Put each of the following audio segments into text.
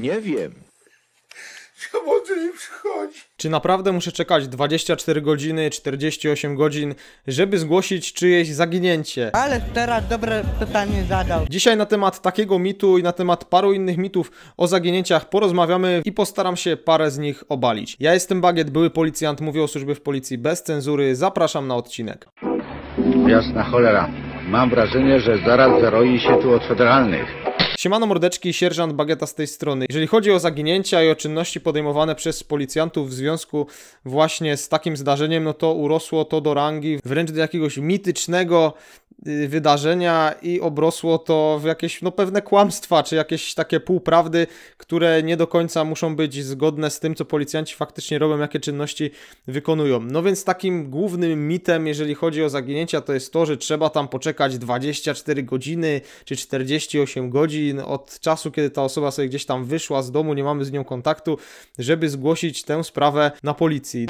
Nie wiem. Czemu to nie przychodzi? Czy naprawdę muszę czekać 24 godziny, 48 godzin, żeby zgłosić czyjeś zaginięcie? Ale teraz dobre pytanie zadał. Dzisiaj na temat takiego mitu i na temat paru innych mitów o zaginięciach porozmawiamy i postaram się parę z nich obalić. Ja jestem Bagiet, były policjant, mówię o służbie w policji bez cenzury, zapraszam na odcinek. Jasna cholera, mam wrażenie, że zaraz zaroi się tu od federalnych. Siemano mordeczki, sierżant Bageta z tej strony. Jeżeli chodzi o zaginięcia i o czynności podejmowane przez policjantów w związku właśnie z takim zdarzeniem, no to urosło to do rangi wręcz do jakiegoś mitycznego y, wydarzenia i obrosło to w jakieś no, pewne kłamstwa, czy jakieś takie półprawdy, które nie do końca muszą być zgodne z tym, co policjanci faktycznie robią, jakie czynności wykonują. No więc takim głównym mitem, jeżeli chodzi o zaginięcia, to jest to, że trzeba tam poczekać 24 godziny czy 48 godzin, godzin od czasu, kiedy ta osoba sobie gdzieś tam wyszła z domu, nie mamy z nią kontaktu, żeby zgłosić tę sprawę na policji.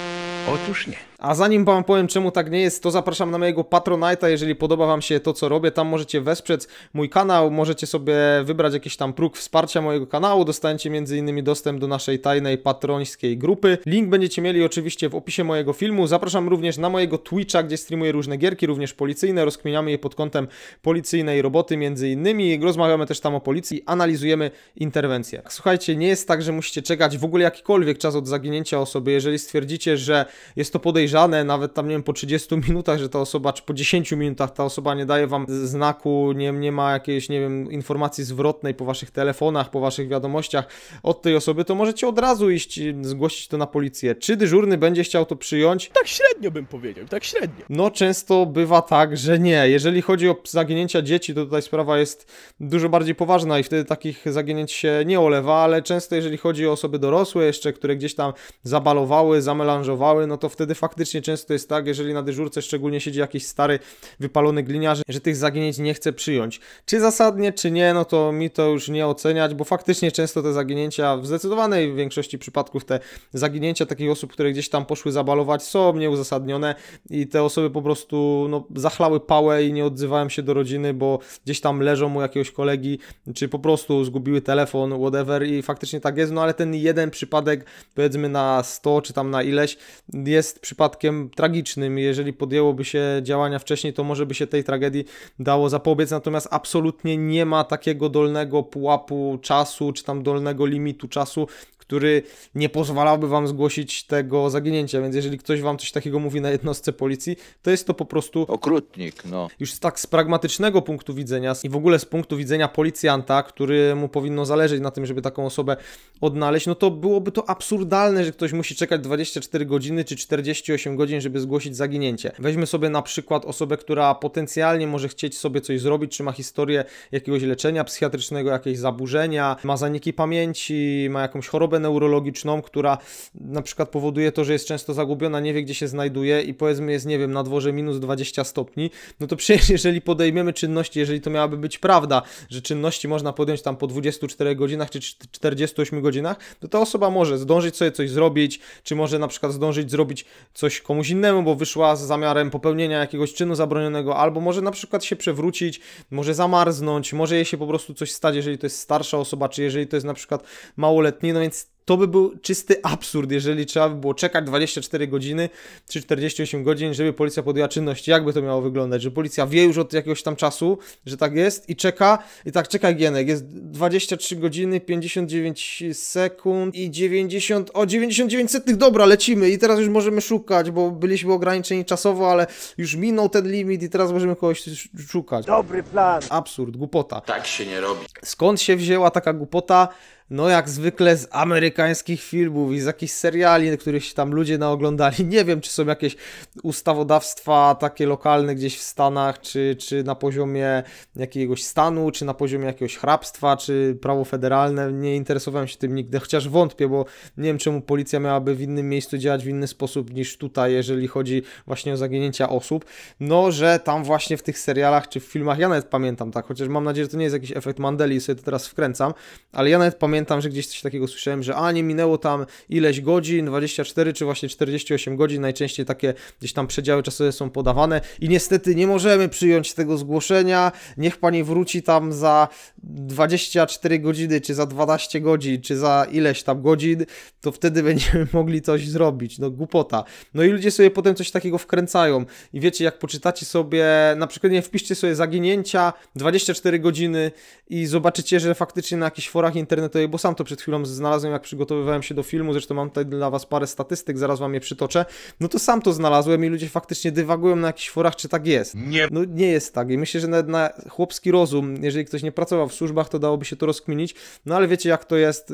Otóż nie. A zanim Wam powiem, czemu tak nie jest, to zapraszam na mojego Patronite'a, jeżeli podoba Wam się to, co robię. Tam możecie wesprzeć mój kanał, możecie sobie wybrać jakiś tam próg wsparcia mojego kanału. Dostaniecie m.in. dostęp do naszej tajnej patrońskiej grupy. Link będziecie mieli oczywiście w opisie mojego filmu. Zapraszam również na mojego Twitcha, gdzie streamuję różne gierki, również policyjne. Rozkminiamy je pod kątem policyjnej roboty m.in. Rozmawiamy też tam o policji, analizujemy interwencje. Tak, słuchajcie, nie jest tak, że musicie czekać w ogóle jakikolwiek czas od zaginięcia osoby. Jeżeli stwierdzicie, że jest to podejrzane, podejrzane, nawet tam nie wiem, po 30 minutach, że ta osoba, czy po 10 minutach ta osoba nie daje wam znaku, nie, nie ma jakiejś, nie wiem, informacji zwrotnej po waszych telefonach, po waszych wiadomościach od tej osoby, to możecie od razu iść, zgłosić to na policję. Czy dyżurny będzie chciał to przyjąć? Tak średnio bym powiedział, tak średnio. No często bywa tak, że nie. Jeżeli chodzi o zaginięcia dzieci, to tutaj sprawa jest dużo bardziej poważna i wtedy takich zaginięć się nie olewa, ale często jeżeli chodzi o osoby dorosłe jeszcze, które gdzieś tam zabalowały, zamelanżowały, no to wtedy faktycznie faktycznie często jest tak, jeżeli na dyżurce szczególnie siedzi jakiś stary, wypalony gliniarz, że tych zaginięć nie chce przyjąć. Czy zasadnie, czy nie, no to mi to już nie oceniać, bo faktycznie często te zaginięcia, w zdecydowanej większości przypadków te zaginięcia takich osób, które gdzieś tam poszły zabalować, są nieuzasadnione i te osoby po prostu no, zachlały pałę i nie odzywałem się do rodziny, bo gdzieś tam leżą u jakiegoś kolegi, czy po prostu zgubiły telefon, whatever i faktycznie tak jest, no ale ten jeden przypadek, powiedzmy na 100 czy tam na ileś, jest przypadek przypadkiem tragicznym. Jeżeli podjęłoby się działania wcześniej, to może by się tej tragedii dało zapobiec. Natomiast absolutnie nie ma takiego dolnego pułapu czasu, czy tam dolnego limitu czasu, który nie pozwalałby wam zgłosić tego zaginięcia, więc jeżeli ktoś wam coś takiego mówi na jednostce policji, to jest to po prostu okrutnik, no. Już tak z pragmatycznego punktu widzenia i w ogóle z punktu widzenia policjanta, który mu powinno zależeć na tym, żeby taką osobę odnaleźć, no to byłoby to absurdalne, że ktoś musi czekać 24 godziny czy 48 48 godzin, żeby zgłosić zaginięcie. Weźmy sobie na przykład osobę, która potencjalnie może chcieć sobie coś zrobić, czy ma historię jakiegoś leczenia psychiatrycznego, jakieś zaburzenia, ma zaniki pamięci, ma jakąś chorobę neurologiczną, która na przykład powoduje to, że jest często zagubiona, nie wie gdzie się znajduje i powiedzmy jest, nie wiem, na dworze minus 20 stopni, no to przecież jeżeli podejmiemy czynności, jeżeli to miałaby być prawda, że czynności można podjąć tam po 24 godzinach czy 48 godzinach, to ta osoba może zdążyć sobie coś zrobić, czy może na przykład zdążyć zrobić coś kogoś komuś innemu, bo wyszła z zamiarem popełnienia jakiegoś czynu zabronionego, albo może na przykład się przewrócić, może zamarznąć, może jej się po prostu coś stać, jeżeli to jest starsza osoba, czy jeżeli to jest na przykład małoletni, no więc to by był czysty absurd, jeżeli trzeba by było czekać 24 godziny czy 48 godzin, żeby policja podjęła czynność. Jakby to miało wyglądać? Że policja wie już od jakiegoś tam czasu, że tak jest i czeka, i tak czeka Gienek. Jest 23 godziny, 59 sekund i 90, o 99 setnych, dobra, lecimy i teraz już możemy szukać, bo byliśmy ograniczeni czasowo, ale już minął ten limit i teraz możemy kogoś szukać. Dobry plan! Absurd, głupota. Tak się nie robi. Skąd się wzięła taka głupota? no jak zwykle z amerykańskich filmów i z jakichś seriali, których się tam ludzie naoglądali. Nie wiem, czy są jakieś ustawodawstwa takie lokalne gdzieś w Stanach, czy, czy na poziomie jakiegoś stanu, czy na poziomie jakiegoś hrabstwa, czy prawo federalne. Nie interesowałem się tym nigdy, chociaż wątpię, bo nie wiem, czemu policja miałaby w innym miejscu działać w inny sposób niż tutaj, jeżeli chodzi właśnie o zaginięcia osób. No, że tam właśnie w tych serialach, czy w filmach, ja nawet pamiętam, tak, chociaż mam nadzieję, że to nie jest jakiś efekt Mandeli sobie to teraz wkręcam, ale ja nawet pamiętam, pamiętam, że gdzieś coś takiego słyszałem, że a nie minęło tam ileś godzin, 24 czy właśnie 48 godzin, najczęściej takie gdzieś tam przedziały czasowe są podawane i niestety nie możemy przyjąć tego zgłoszenia, niech pani wróci tam za 24 godziny, czy za 12 godzin, czy za ileś tam godzin, to wtedy będziemy mogli coś zrobić, no głupota. No i ludzie sobie potem coś takiego wkręcają i wiecie, jak poczytacie sobie, na przykład nie wpiszcie sobie zaginięcia 24 godziny i zobaczycie, że faktycznie na jakichś forach internetowych bo sam to przed chwilą znalazłem, jak przygotowywałem się do filmu, zresztą mam tutaj dla Was parę statystyk, zaraz Wam je przytoczę, no to sam to znalazłem i ludzie faktycznie dywagują na jakichś forach, czy tak jest. Nie. No nie jest tak i myślę, że nawet na chłopski rozum, jeżeli ktoś nie pracował w służbach, to dałoby się to rozkminić, no ale wiecie jak to jest,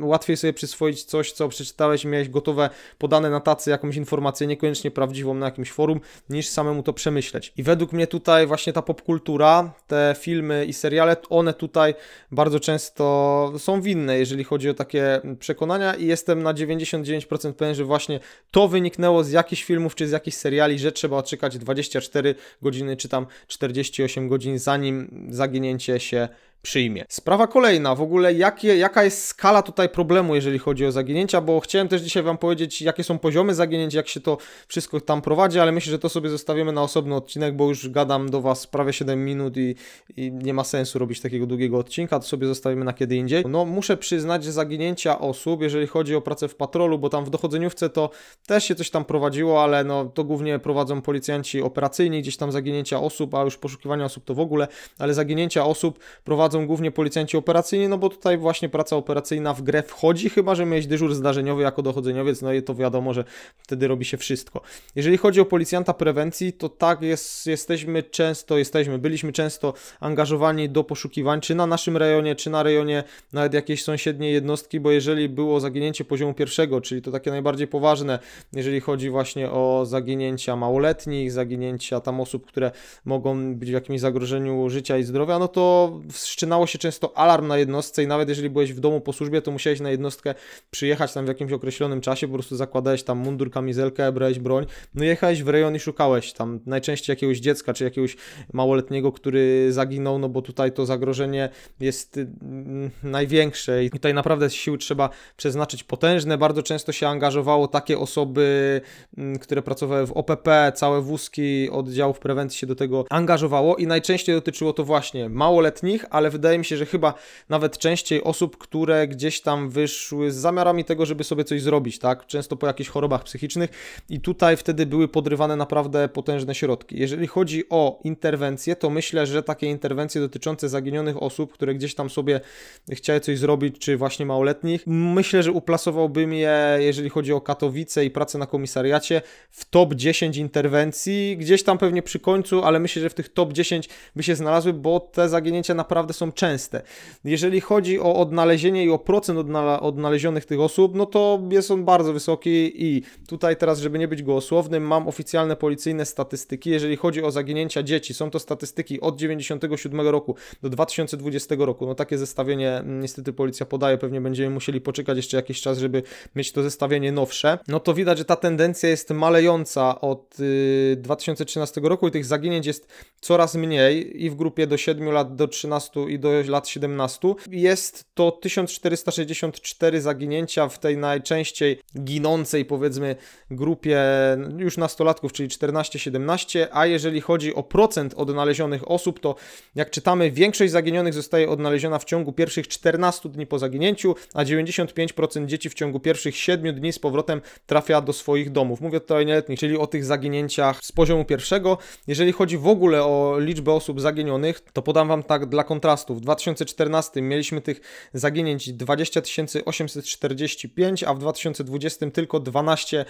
łatwiej sobie przyswoić coś, co przeczytałeś i miałeś gotowe, podane na tacy jakąś informację, niekoniecznie prawdziwą na jakimś forum, niż samemu to przemyśleć. I według mnie tutaj właśnie ta popkultura, te filmy i seriale, one tutaj bardzo często są winne, jeżeli chodzi o takie przekonania i jestem na 99% pewien, że właśnie to wyniknęło z jakichś filmów czy z jakichś seriali, że trzeba odczekać 24 godziny czy tam 48 godzin zanim zaginięcie się przyjmie. Sprawa kolejna, w ogóle jaka jest skala tutaj problemu, jeżeli chodzi o zaginięcia, bo chciałem też dzisiaj Wam powiedzieć, jakie są poziomy zaginięć, jak się to wszystko tam prowadzi, ale myślę, że to sobie zostawimy na osobny odcinek, bo już gadam do Was prawie 7 minut i, i nie ma sensu robić takiego długiego odcinka, to sobie zostawimy na kiedy indziej. No, muszę przyznać, że zaginięcia osób, jeżeli chodzi o pracę w patrolu, bo tam w dochodzeniówce to też się coś tam prowadziło, ale no, to głównie prowadzą policjanci operacyjni, gdzieś tam zaginięcia osób, a już poszukiwania osób to w ogóle, ale zaginięcia osób prowadzą prowadzą głównie policjanci operacyjni, no bo tutaj właśnie praca operacyjna w grę wchodzi, chyba że mieć dyżur zdarzeniowy jako dochodzeniowiec, no i to wiadomo, że wtedy robi się wszystko. Jeżeli chodzi o policjanta prewencji, to tak jest, jesteśmy często, jesteśmy, byliśmy często angażowani do poszukiwań, czy na naszym rejonie, czy na rejonie nawet jakiejś sąsiedniej jednostki, bo jeżeli było zaginięcie poziomu pierwszego, czyli to takie najbardziej poważne, jeżeli chodzi właśnie o zaginięcia małoletnich, zaginięcia tam osób, które mogą być w jakimś zagrożeniu życia i zdrowia, no to w rozpoczynało się często alarm na jednostce i nawet jeżeli byłeś w domu po służbie, to musiałeś na jednostkę przyjechać tam w jakimś określonym czasie, po prostu zakładałeś tam mundur, kamizelkę, brałeś broń, no jechałeś w rejon i szukałeś tam najczęściej jakiegoś dziecka czy jakiegoś małoletniego, który zaginął, no bo tutaj to zagrożenie jest y, mm, największe i tutaj naprawdę sił trzeba przeznaczyć potężne. Bardzo często się angażowało takie osoby, mm, które pracowały w OPP, całe wózki oddziałów prewencji się do tego angażowało i najczęściej dotyczyło to właśnie małoletnich, ale ale wydaje mi się, że chyba nawet częściej osób, które gdzieś tam wyszły z zamiarami tego, żeby sobie coś zrobić, tak? Często po jakichś chorobach psychicznych i tutaj wtedy były podrywane naprawdę potężne środki. Jeżeli chodzi o interwencje, to myślę, że takie interwencje dotyczące zaginionych osób, które gdzieś tam sobie chciały coś zrobić, czy właśnie małoletnich, myślę, że uplasowałbym je, jeżeli chodzi o Katowice i pracę na komisariacie, w top 10 interwencji, gdzieś tam pewnie przy końcu, ale myślę, że w tych top 10 by się znalazły, bo te zaginięcia naprawdę są częste. Jeżeli chodzi o odnalezienie i o procent odnale odnalezionych tych osób, no to jest on bardzo wysoki i tutaj teraz, żeby nie być gołosłownym, mam oficjalne policyjne statystyki, jeżeli chodzi o zaginięcia dzieci. Są to statystyki od 97 roku do 2020 roku. No takie zestawienie mm, niestety policja podaje, pewnie będziemy musieli poczekać jeszcze jakiś czas, żeby mieć to zestawienie nowsze. No to widać, że ta tendencja jest malejąca od 2013 y, roku i tych zaginięć jest coraz mniej i w grupie do 7 lat do 13 i do lat 17. Jest to 1464 zaginięcia w tej najczęściej ginącej, powiedzmy, grupie już nastolatków, czyli 14-17, a jeżeli chodzi o procent odnalezionych osób, to jak czytamy, większość zaginionych zostaje odnaleziona w ciągu pierwszych 14 dni po zaginięciu, a 95% dzieci w ciągu pierwszych 7 dni z powrotem trafia do swoich domów. Mówię tutaj nieletnich, czyli o tych zaginięciach z poziomu pierwszego. Jeżeli chodzi w ogóle o liczbę osób zaginionych, to podam Wam tak dla kontrastu w 2014 mieliśmy tych zaginięć 20 845, a w 2020 tylko 12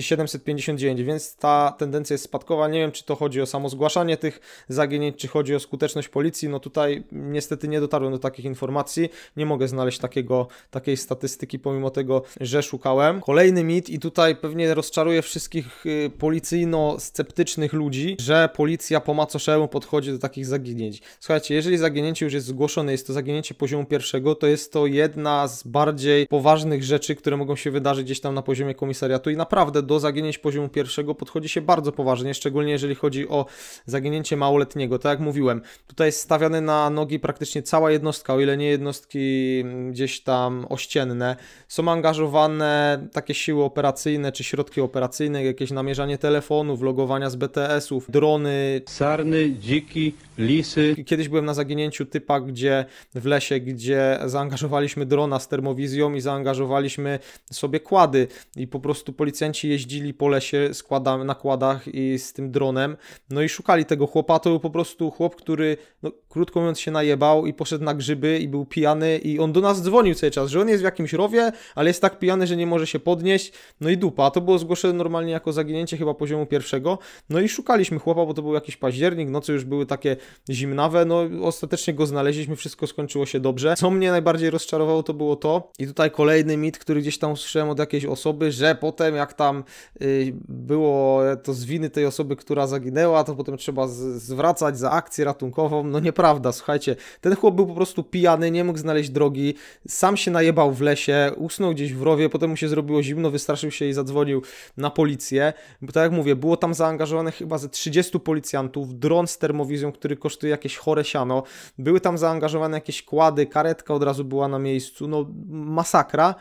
759, więc ta tendencja jest spadkowa. Nie wiem, czy to chodzi o samo zgłaszanie tych zaginięć, czy chodzi o skuteczność policji. No tutaj niestety nie dotarłem do takich informacji. Nie mogę znaleźć takiego, takiej statystyki, pomimo tego, że szukałem. Kolejny mit, i tutaj pewnie rozczaruję wszystkich y, policyjno-sceptycznych ludzi, że policja po macoszemu podchodzi do takich zaginięć. Słuchajcie, jeżeli zaginięcie zaginięcie już jest zgłoszone, jest to zaginięcie poziomu pierwszego, to jest to jedna z bardziej poważnych rzeczy, które mogą się wydarzyć gdzieś tam na poziomie komisariatu i naprawdę do zaginięć poziomu pierwszego podchodzi się bardzo poważnie, szczególnie jeżeli chodzi o zaginięcie małoletniego. Tak jak mówiłem, tutaj jest stawiane na nogi praktycznie cała jednostka, o ile nie jednostki gdzieś tam ościenne. Są angażowane takie siły operacyjne czy środki operacyjne, jakieś namierzanie telefonów, logowania z BTS-ów, drony. Sarny, dziki, lisy. Kiedyś byłem na zaginięciu pięciu typach, gdzie w lesie, gdzie zaangażowaliśmy drona z termowizją i zaangażowaliśmy sobie kłady i po prostu policjanci jeździli po lesie z na kładach i z tym dronem, no i szukali tego chłopa, to był po prostu chłop, który no, krótko mówiąc się najebał i poszedł na grzyby i był pijany i on do nas dzwonił cały czas, że on jest w jakimś rowie, ale jest tak pijany, że nie może się podnieść, no i dupa, a to było zgłoszone normalnie jako zaginięcie chyba poziomu pierwszego, no i szukaliśmy chłopa, bo to był jakiś październik, noce już były takie zimnawe, no ostatecznie ostatecznie go znaleźliśmy, wszystko skończyło się dobrze. Co mnie najbardziej rozczarowało, to było to, i tutaj kolejny mit, który gdzieś tam usłyszałem od jakiejś osoby, że potem jak tam y, było to z winy tej osoby, która zaginęła, to potem trzeba zwracać za akcję ratunkową. No nieprawda, słuchajcie, ten chłop był po prostu pijany, nie mógł znaleźć drogi, sam się najebał w lesie, usnął gdzieś w rowie, potem mu się zrobiło zimno, wystraszył się i zadzwonił na policję. Bo tak jak mówię, było tam zaangażowane chyba ze 30 policjantów, dron z termowizją, który kosztuje jakieś chore siano. Były tam zaangażowane jakieś kłady, karetka od razu była na miejscu, no masakra.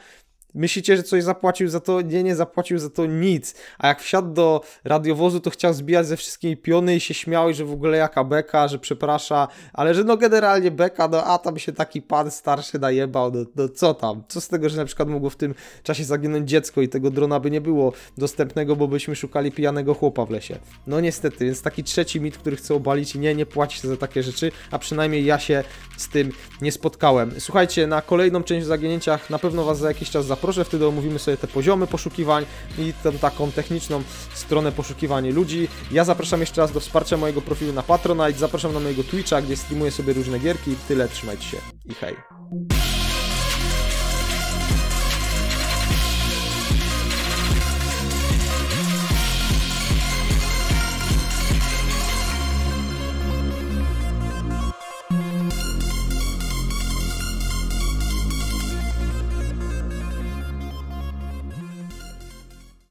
Myślicie, że coś zapłacił za to? Nie, nie zapłacił za to nic. A jak wsiadł do radiowozu, to chciał zbijać ze wszystkimi piony i się śmiał, że w ogóle jaka beka, że przeprasza, ale że no generalnie beka, no a tam się taki pan starszy najebał, no, no co tam? Co z tego, że na przykład mogło w tym czasie zaginąć dziecko i tego drona by nie było dostępnego, bo byśmy szukali pijanego chłopa w lesie. No niestety, więc taki trzeci mit, który chcę obalić, nie, nie płaci się za takie rzeczy, a przynajmniej ja się z tym nie spotkałem. Słuchajcie, na kolejną część w zaginięciach na pewno was za jakiś czas zaproszę, proszę, wtedy omówimy sobie te poziomy poszukiwań i tą taką techniczną stronę poszukiwania ludzi. Ja zapraszam jeszcze raz do wsparcia mojego profilu na Patronite, zapraszam na mojego Twitcha, gdzie streamuję sobie różne gierki i tyle, trzymajcie się i hej.